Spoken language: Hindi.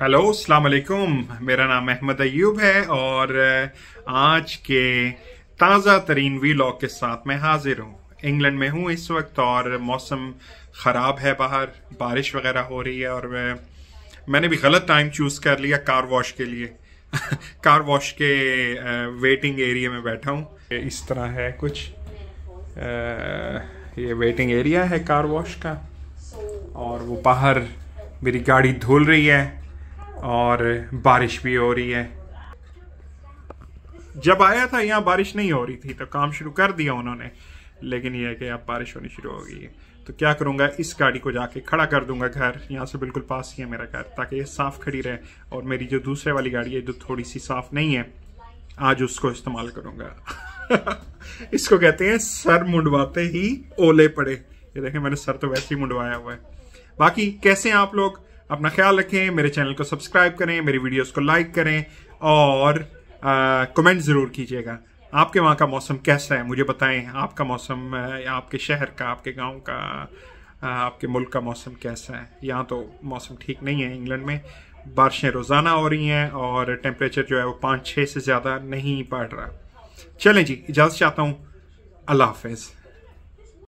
हेलो अलैक्म मेरा नाम अहमद अयूब है और आज के ताज़ा तरीन वी लॉग के साथ मैं हाजिर हूँ इंग्लैंड में हूँ इस वक्त और मौसम ख़राब है बाहर बारिश वगैरह हो रही है और मैंने भी गलत टाइम चूज़ कर लिया कार वॉश के लिए कार वॉश के वेटिंग एरिया में बैठा हूँ इस तरह है कुछ ये वेटिंग एरिया है कार वॉश का और वो बाहर मेरी गाड़ी धुल रही है और बारिश भी हो रही है जब आया था यहाँ बारिश नहीं हो रही थी तो काम शुरू कर दिया उन्होंने लेकिन यह है कि अब बारिश होनी शुरू हो गई है तो क्या करूँगा इस गाड़ी को जाके खड़ा कर दूंगा घर यहाँ से बिल्कुल पास ही है मेरा घर ताकि ये साफ़ खड़ी रहे और मेरी जो दूसरे वाली गाड़ी है जो थोड़ी सी साफ़ नहीं है आज उसको इस्तेमाल करूँगा इसको कहते हैं सर मुंडवाते ही ओले पड़े ये देखें मैंने सर तो वैसे ही मुंडवाया हुआ है बाकी कैसे हैं आप लोग अपना ख्याल रखें मेरे चैनल को सब्सक्राइब करें मेरी वीडियोस को लाइक करें और कमेंट ज़रूर कीजिएगा आपके वहाँ का मौसम कैसा है मुझे बताएं आपका मौसम आपके शहर का आपके गांव का आपके मुल्क का मौसम कैसा है यहाँ तो मौसम ठीक नहीं है इंग्लैंड में बारिशें रोज़ाना हो रही हैं और टेम्परेचर जो है वो पाँच छः से ज़्यादा नहीं बढ़ रहा चलें जी इजाज़त चाहता हूँ अल्लाह हाफिज़